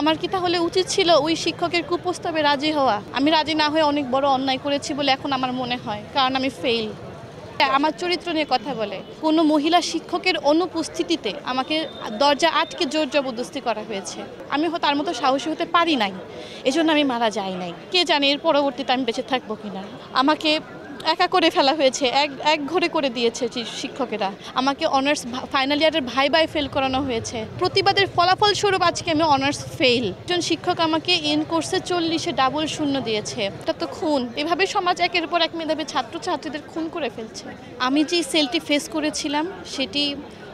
আমার কি তাহলে উচিত ছিল ওই শিক্ষকের কুপ্রস্তাবে রাজি হওয়া আমি রাজি না হয়ে অনেক বড় অন্যায় করেছি বলে এখন আমার মনে হয় কারণ আমি ফেইল হ্যাঁ, আমার চরিত্র নিয়ে কথা বলে কোনো মহিলা শিক্ষকের অনুপস্থিতিতে আমাকে দরজা আটকে জোর জবরদস্তি করা হয়েছে আমি তার মতো সাহসী হতে পারি নাই এজন্য আমি মারা যাই নাই কে জানে এর পরবর্তীতে আমি বেঁচে থাকবো কিনা আমাকে একা করে ফেলা হয়েছে এক এক ঘরে করে দিয়েছে শিক্ষকেরা আমাকে অনার্স ফাইনাল ইয়ারের ভাই ভাই ফেল করানো হয়েছে প্রতিবাদের ফলাফল স্বরূপ আজকে আমি অনার্স ফেল একজন শিক্ষক আমাকে ইন কোর্সে চল্লিশে ডাবল শূন্য দিয়েছে এটা তো খুন এভাবে সমাজ একের পর এক মেধাবী ছাত্রীদের খুন করে ফেলছে আমি যে সেলটি ফেস করেছিলাম সেটি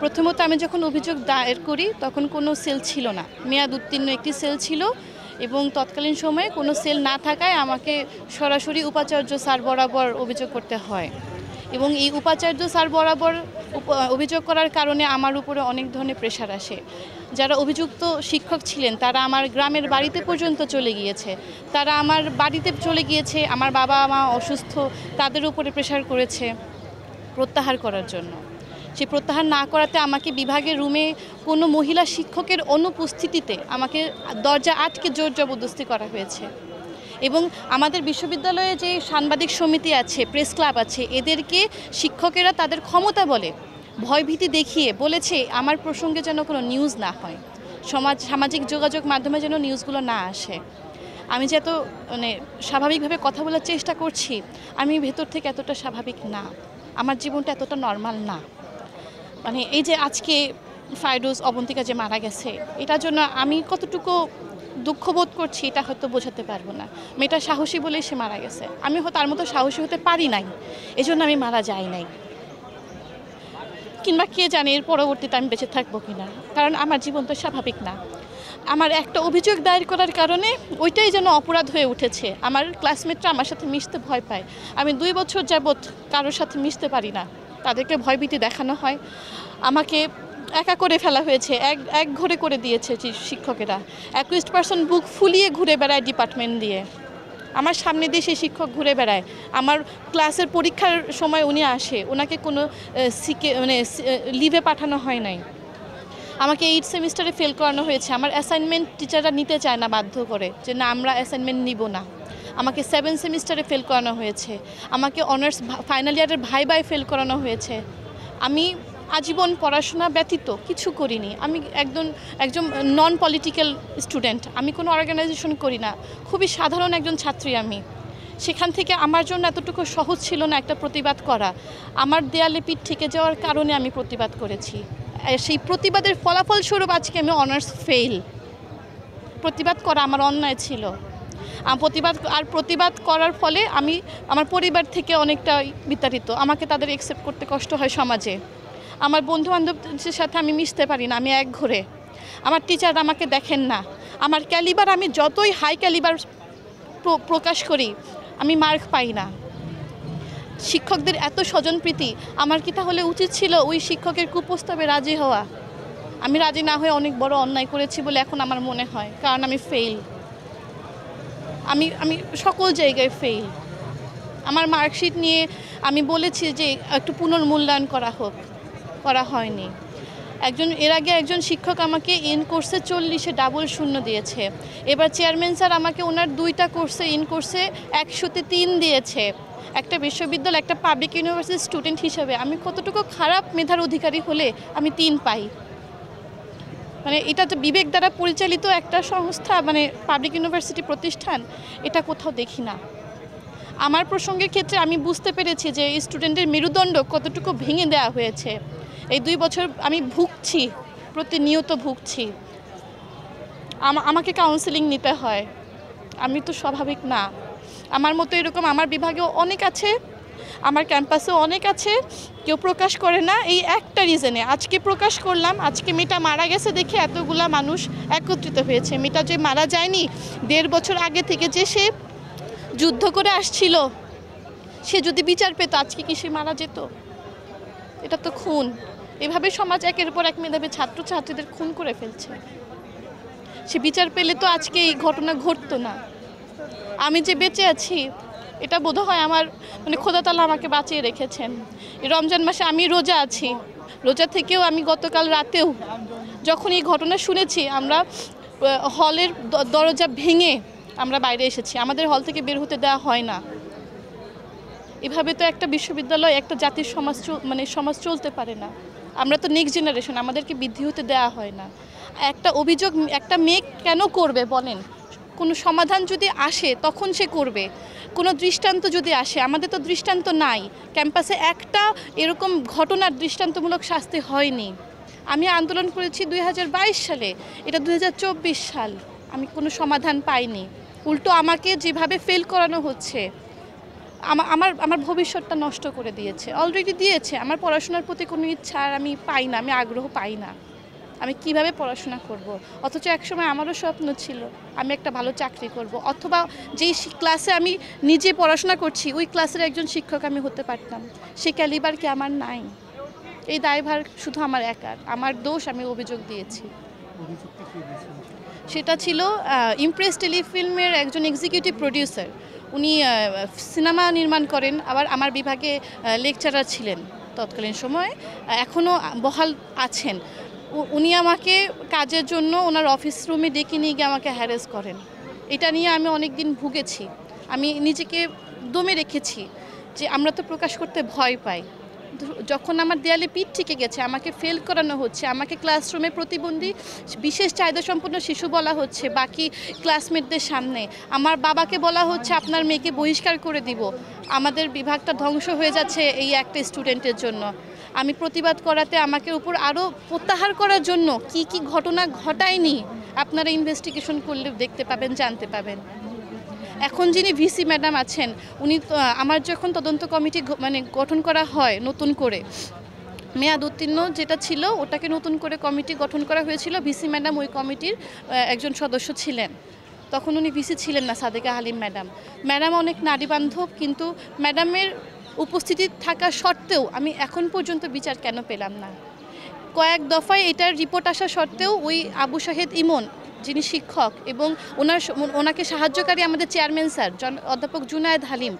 প্রথমত আমি যখন অভিযোগ দায়ের করি তখন কোনো সেল ছিল না মেয়াদ উত্তীর্ণ একটি সেল ছিল এবং তৎকালীন সময়ে কোনো সেল না থাকায় আমাকে সরাসরি উপাচার্য স্যার বরাবর অভিযোগ করতে হয় এবং এই উপাচার্য স্যার বরাবর অভিযোগ করার কারণে আমার উপরে অনেক ধরনের প্রেশার আসে যারা অভিযুক্ত শিক্ষক ছিলেন তারা আমার গ্রামের বাড়িতে পর্যন্ত চলে গিয়েছে তারা আমার বাড়িতে চলে গিয়েছে আমার বাবা মা অসুস্থ তাদের উপরে প্রেশার করেছে প্রত্যাহার করার জন্য সে প্রত্যাহার না করাতে আমাকে বিভাগের রুমে কোনো মহিলা শিক্ষকের অনুপস্থিতিতে আমাকে দরজা আটকে জোর জবরদস্তি করা হয়েছে এবং আমাদের বিশ্ববিদ্যালয়ে যে সাংবাদিক সমিতি আছে প্রেস ক্লাব আছে এদেরকে শিক্ষকেরা তাদের ক্ষমতা বলে ভয়ভীতি দেখিয়ে বলেছে আমার প্রসঙ্গে যেন কোনো নিউজ না হয় সমাজ সামাজিক যোগাযোগ মাধ্যমে যেন নিউজগুলো না আসে আমি যে এত মানে স্বাভাবিকভাবে কথা বলার চেষ্টা করছি আমি ভেতর থেকে এতটা স্বাভাবিক না আমার জীবনটা এতটা নর্মাল না মানে এই যে আজকে ফাইরোজ অবন্তিকা যে মারা গেছে এটার জন্য আমি কতটুকু দুঃখবোধ করছি এটা হয়তো বোঝাতে পারবো না মেয়েটা সাহসী বলেই সে মারা গেছে আমি তার মতো সাহসী হতে পারি নাই এজন্য আমি মারা যাই নাই কিংবা কে জানে এর পরবর্তীতে আমি বেঁচে থাকবো কিনা কারণ আমার জীবন তো স্বাভাবিক না আমার একটা অভিযোগ দায়ের করার কারণে ওইটাই যেন অপরাধ হয়ে উঠেছে আমার ক্লাসমেটরা আমার সাথে মিশতে ভয় পায় আমি দুই বছর যাবৎ কারোর সাথে মিশতে পারি না তাদেরকে ভয়ভীতি দেখানো হয় আমাকে একা করে ফেলা হয়েছে এক এক ঘরে করে দিয়েছে শিক্ষকেরা একুইস্ট পার্সন বুক ফুলিয়ে ঘুরে বেড়ায় ডিপার্টমেন্ট দিয়ে আমার সামনে দিয়ে সেই শিক্ষক ঘুরে বেড়ায় আমার ক্লাসের পরীক্ষার সময় উনি আসে ওনাকে কোনো সিকে মানে লিভে পাঠানো হয় নাই আমাকে এইট সেমিস্টারে ফেল করানো হয়েছে আমার অ্যাসাইনমেন্ট টিচাররা নিতে চায় না বাধ্য করে যে না আমরা অ্যাসাইনমেন্ট নিব না আমাকে সেভেন সেমিস্টারে ফেল করানো হয়েছে আমাকে অনার্স ফাইনাল ইয়ারের ভাই ভাই ফেল করানো হয়েছে আমি আজীবন পড়াশোনা ব্যতীত কিছু করিনি আমি একজন একজন নন পলিটিক্যাল স্টুডেন্ট আমি কোনো অর্গানাইজেশন করি না খুবই সাধারণ একজন ছাত্রী আমি সেখান থেকে আমার জন্য এতটুকু সহজ ছিল না একটা প্রতিবাদ করা আমার দেয়ালে পিঠ থেকে যাওয়ার কারণে আমি প্রতিবাদ করেছি সেই প্রতিবাদের ফলাফলস্বরূপ আজকে আমি অনার্স ফেল প্রতিবাদ করা আমার অন্যায় ছিল প্রতিবাদ আর প্রতিবাদ করার ফলে আমি আমার পরিবার থেকে অনেকটা বিতাড়িত আমাকে তাদের একসেপ্ট করতে কষ্ট হয় সমাজে আমার বন্ধু বান্ধবদের সাথে আমি মিশতে পারি না আমি এক ঘরে আমার টিচার আমাকে দেখেন না আমার ক্যালিবার আমি যতই হাই ক্যালিবার প্রকাশ করি আমি মার্ক পাই না শিক্ষকদের এত স্বজনপ্রীতি আমার কি তাহলে উচিত ছিল ওই শিক্ষকের কুপ্রস্তাবে রাজি হওয়া আমি রাজি না হয়ে অনেক বড় অন্যায় করেছি বলে এখন আমার মনে হয় কারণ আমি ফেইল আমি আমি সকল জায়গায় ফেল আমার মার্কশিট নিয়ে আমি বলেছি যে একটু পুনর্মূল্যায়ন করা হোক করা হয়নি একজন এর আগে একজন শিক্ষক আমাকে ইন কোর্সে চল্লিশে ডাবল শূন্য দিয়েছে এবার চেয়ারম্যান স্যার আমাকে ওনার দুইটা কোর্সে ইন কোর্সে একশোতে তিন দিয়েছে একটা বিশ্ববিদ্যালয় একটা পাবলিক ইউনিভার্সিটির স্টুডেন্ট হিসেবে আমি কতটুকু খারাপ মেধার অধিকারী হলে আমি তিন পাই মানে এটা তো বিবেক দ্বারা পরিচালিত একটা সংস্থা মানে পাবলিক ইউনিভার্সিটি প্রতিষ্ঠান এটা কোথাও দেখি না আমার প্রসঙ্গের ক্ষেত্রে আমি বুঝতে পেরেছি যে স্টুডেন্টের মেরুদণ্ড কতটুকু ভেঙে দেওয়া হয়েছে এই দুই বছর আমি ভুগছি প্রতিনিয়ত ভুগছি আমাকে কাউন্সিলিং নিতে হয় আমি তো স্বাভাবিক না আমার মতো এরকম আমার বিভাগেও অনেক আছে আমার ক্যাম্পাসে অনেক আছে কেউ প্রকাশ করে না এই একটা রিজনে আজকে প্রকাশ করলাম আজকে মেয়েটা মারা গেছে দেখে এতগুলা মানুষ একত্রিত হয়েছে মেয়েটা যে মারা যায়নি দেড় বছর আগে থেকে যে সে যুদ্ধ করে আসছিল সে যদি বিচার পেত আজকে কি সে মারা যেত এটা তো খুন এভাবে সমাজ একের পর এক মেধাবী ছাত্রছাত্রীদের খুন করে ফেলছে সে বিচার পেলে তো আজকে এই ঘটনা ঘটতো না আমি যে বেঁচে আছি এটা বোধ হয় আমার মানে খোদাতালা আমাকে বাঁচিয়ে রেখেছেন রমজান মাসে আমি রোজা আছি রোজা থেকেও আমি গতকাল রাতেও যখন এই ঘটনা শুনেছি আমরা হলের দরজা ভেঙে আমরা বাইরে এসেছি আমাদের হল থেকে বের হতে দেওয়া হয় না এভাবে তো একটা বিশ্ববিদ্যালয় একটা জাতির সমাজ মানে সমাজ চলতে পারে না আমরা তো নেক্সট জেনারেশন আমাদেরকে বৃদ্ধি হতে দেওয়া হয় না একটা অভিযোগ একটা মেয়ে কেন করবে বলেন কোনো সমাধান যদি আসে তখন সে করবে কোনো দৃষ্টান্ত যদি আসে আমাদের তো দৃষ্টান্ত নাই ক্যাম্পাসে একটা এরকম ঘটনার দৃষ্টান্তমূলক শাস্তি হয়নি আমি আন্দোলন করেছি দুই সালে এটা দুই সাল আমি কোনো সমাধান পাইনি উল্টো আমাকে যেভাবে ফেল করানো হচ্ছে আমার আমার ভবিষ্যৎটা নষ্ট করে দিয়েছে অলরেডি দিয়েছে আমার পড়াশোনার প্রতি কোনো ইচ্ছা আর আমি পাই না আমি আগ্রহ পাই না আমি কিভাবে পড়াশোনা করব। অথচ একসময় আমারও স্বপ্ন ছিল আমি একটা ভালো চাকরি করব। অথবা যেই ক্লাসে আমি নিজে পড়াশোনা করছি ওই ক্লাসের একজন শিক্ষক আমি হতে পারতাম সে ক্যালিবার কি আমার নাই এই দায়ভার শুধু আমার একার আমার দোষ আমি অভিযোগ দিয়েছি সেটা ছিল ইমপ্রেস টেলিফিল্মের একজন এক্সিকিউটিভ প্রডিউসার উনি সিনেমা নির্মাণ করেন আবার আমার বিভাগে লেকচারার ছিলেন তৎকালীন সময়ে এখনও বহাল আছেন উনি আমাকে কাজের জন্য ওনার অফিস রুমে ডেকে নিয়ে গিয়ে আমাকে হ্যারেস করেন এটা নিয়ে আমি অনেক দিন ভুগেছি আমি নিজেকে দমে রেখেছি যে আমরা তো প্রকাশ করতে ভয় পাই যখন আমার দেয়ালে পিঠ টিকে গেছে আমাকে ফেল করানো হচ্ছে আমাকে ক্লাসরুমে প্রতিবন্ধী বিশেষ চাহিদা সম্পন্ন শিশু বলা হচ্ছে বাকি ক্লাসমেটদের সামনে আমার বাবাকে বলা হচ্ছে আপনার মেয়েকে বহিষ্কার করে দিব আমাদের বিভাগটা ধ্বংস হয়ে যাচ্ছে এই একটা স্টুডেন্টের জন্য আমি প্রতিবাদ করাতে আমাকে উপর আরও প্রত্যাহার করার জন্য কি কি ঘটনা ঘটায়নি আপনারা ইনভেস্টিগেশন করলে দেখতে পাবেন জানতে পাবেন এখন যিনি ভিসি ম্যাডাম আছেন উনি আমার যখন তদন্ত কমিটি মানে গঠন করা হয় নতুন করে মেয়াদ উত্তীর্ণ যেটা ছিল ওটাকে নতুন করে কমিটি গঠন করা হয়েছিল ভিসি ম্যাডাম ওই কমিটির একজন সদস্য ছিলেন তখন উনি ভিসি ছিলেন না সাদেকা হালিম ম্যাডাম ম্যাডাম অনেক নারী বান্ধব কিন্তু ম্যাডামের উপস্থিতি থাকা সত্ত্বেও আমি এখন পর্যন্ত বিচার কেন পেলাম না কয়েক দফায় এটার রিপোর্ট আসা সত্ত্বেও ওই আবু শাহেদ ইমন যিনি শিক্ষক এবং ওনার ওনাকে সাহায্যকারী আমাদের চেয়ারম্যান স্যার জন অধ্যাপক জুনায়দ হালিম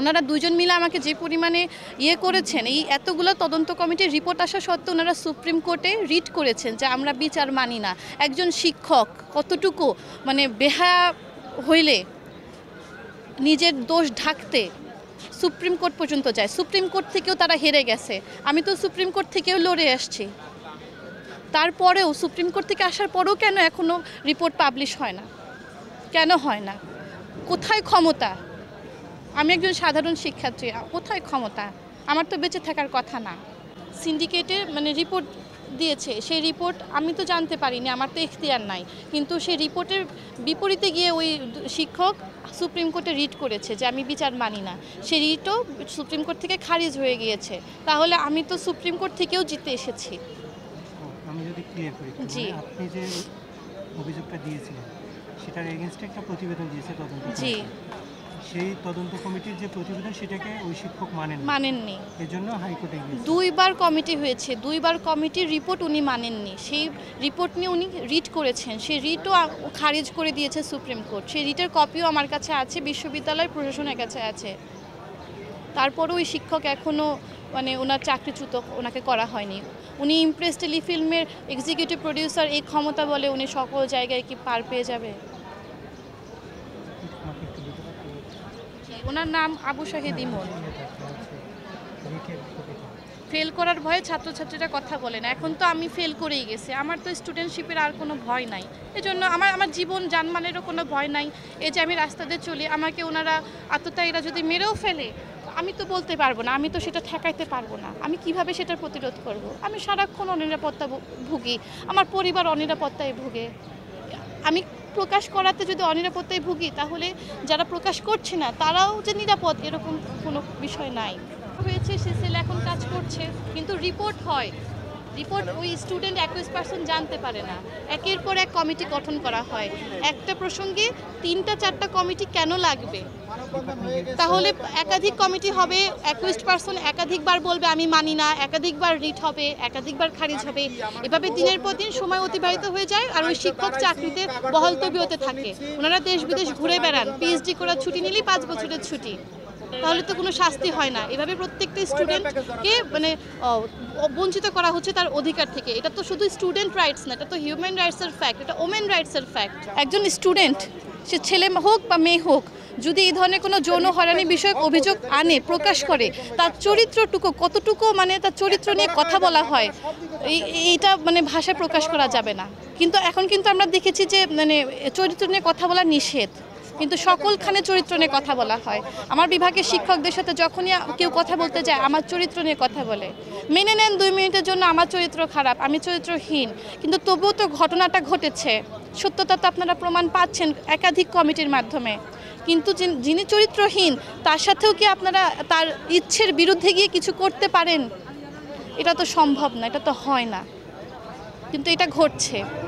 ওনারা দুজন মিলে আমাকে যে পরিমাণে ইয়ে করেছেন এই এতগুলো তদন্ত কমিটির রিপোর্ট আসা সত্ত্বেও ওনারা সুপ্রিম কোর্টে রিট করেছেন যে আমরা বিচার মানি না একজন শিক্ষক কতটুকু মানে বেহা হইলে নিজের দোষ ঢাকতে সুপ্রিম কোর্ট পর্যন্ত যায় সুপ্রিম কোর্ট থেকেও তারা হেরে গেছে আমি তো সুপ্রিম কোর্ট থেকেও লড়ে আসছি তারপরেও সুপ্রিম কোর্ট থেকে আসার পরেও কেন এখনও রিপোর্ট পাবলিশ হয় না কেন হয় না কোথায় ক্ষমতা আমি একজন সাধারণ শিক্ষার্থী কোথায় ক্ষমতা আমার তো বেঁচে থাকার কথা না সিন্ডিকেটে মানে রিপোর্ট দিয়েছে সেই রিপোর্ট আমি তো জানতে পারিনি আমার তো এখতিয়ার নাই কিন্তু সেই রিপোর্টের বিপরীতে গিয়ে ওই শিক্ষক সুপ্রিম কোর্টে রিট করেছে যে আমি বিচার মানি না সে রিটও সুপ্রিম কোর্ট থেকে খারিজ হয়ে গিয়েছে তাহলে আমি তো সুপ্রিম কোর্ট থেকেও জিতে এসেছি জি অভিযোগটা দিয়েছিলেন সেটার জি সেই তদন্ত কমিটির যে প্রতিবেদন সেটাকে ওই শিক্ষক মানেন মানেননি এজন্য হাইকোর্টে দুইবার কমিটি হয়েছে দুইবার কমিটির রিপোর্ট উনি মানেননি সেই রিপোর্ট নিয়ে উনি রিট করেছেন সেই রিটও খারিজ করে দিয়েছে সুপ্রিম কোর্ট সেই রিটের কপিও আমার কাছে আছে বিশ্ববিদ্যালয়ের প্রশাসনের কাছে আছে তারপরে ওই শিক্ষক এখনও মানে ওনার চাকরিচ্যুত ওনাকে করা হয়নি উনি ইমপ্রেস টেলিফিল্মের এক্সিকিউটিভ প্রডিউসার এই ক্ষমতা বলে উনি সকল জায়গায় কি পার পেয়ে যাবে ওনার নাম আবু শাহিদ হ্যাঁ, ইমন ফেল করার ভয়ে ছাত্রছাত্রীরা কথা বলে না এখন তো আমি ফেল করেই গেছি আমার তো স্টুডেন্টশিপের আর কোনো ভয় নাই এজন্য আমার আমার জীবন জানমানেরও কোনো ভয় নাই এই যে আমি রাস্তাতে চলি আমাকে ওনারা এরা যদি মেরেও ফেলে আমি তো বলতে পারবো না আমি তো সেটা ঠেকাইতে পারবো না আমি কিভাবে সেটার প্রতিরোধ করব। আমি সারাক্ষণ অনিরাপত্তা ভুগি আমার পরিবার অনিরাপত্তায় ভুগে আমি প্রকাশ করাতে যদি অনিরাপত্তায় ভুগি তাহলে যারা প্রকাশ করছে না তারাও যে নিরাপদ এরকম কোনো বিষয় নাই হয়েছে সে সেল এখন কাজ করছে কিন্তু রিপোর্ট হয় রিপোর্ট ওই স্টুডেন্ট একুশ পার্সেন্ট জানতে পারে না একের পর এক কমিটি গঠন করা হয় একটা প্রসঙ্গে তিনটা চারটা কমিটি কেন লাগবে তাহলে একাধিক কমিটি হবে একুশ পার্সেন্ট একাধিকবার বলবে আমি মানি না একাধিকবার রিট হবে একাধিকবার খারিজ হবে এভাবে দিনের পর দিন সময় অতিবাহিত হয়ে যায় আর ওই শিক্ষক চাকরিতে বহল হতে থাকে ওনারা দেশ বিদেশ ঘুরে বেড়ান পিএইচডি করার ছুটি নিলেই পাঁচ বছরের ছুটি তাহলে তো কোনো শাস্তি হয় না এভাবে প্রত্যেকটা স্টুডেন্টকে মানে বঞ্চিত করা হচ্ছে তার অধিকার থেকে এটা তো শুধু স্টুডেন্ট রাইটস না এটা তো হিউম্যান রাইটসের ফ্যাক্ট এটা ওমেন রাইটসের ফ্যাক্ট একজন স্টুডেন্ট সে ছেলে হোক বা মেয়ে হোক যদি এই ধরনের কোনো যৌন হয়রানি বিষয়ক অভিযোগ আনে প্রকাশ করে তার চরিত্রটুকু কতটুকু মানে তার চরিত্র নিয়ে কথা বলা হয় এইটা মানে ভাষায় প্রকাশ করা যাবে না কিন্তু এখন কিন্তু আমরা দেখেছি যে মানে চরিত্র নিয়ে কথা বলা নিষেধ কিন্তু সকলখানে চরিত্র নিয়ে কথা বলা হয় আমার বিভাগের শিক্ষকদের সাথে যখনই কেউ কথা বলতে যায় আমার চরিত্র নিয়ে কথা বলে মেনে নেন দুই মিনিটের জন্য আমার চরিত্র খারাপ আমি চরিত্রহীন কিন্তু তবুও তো ঘটনাটা ঘটেছে সত্যতা তো আপনারা প্রমাণ পাচ্ছেন একাধিক কমিটির মাধ্যমে কিন্তু যিনি চরিত্রহীন তার সাথেও কি আপনারা তার ইচ্ছের বিরুদ্ধে গিয়ে কিছু করতে পারেন এটা তো সম্ভব না এটা তো হয় না কিন্তু এটা ঘটছে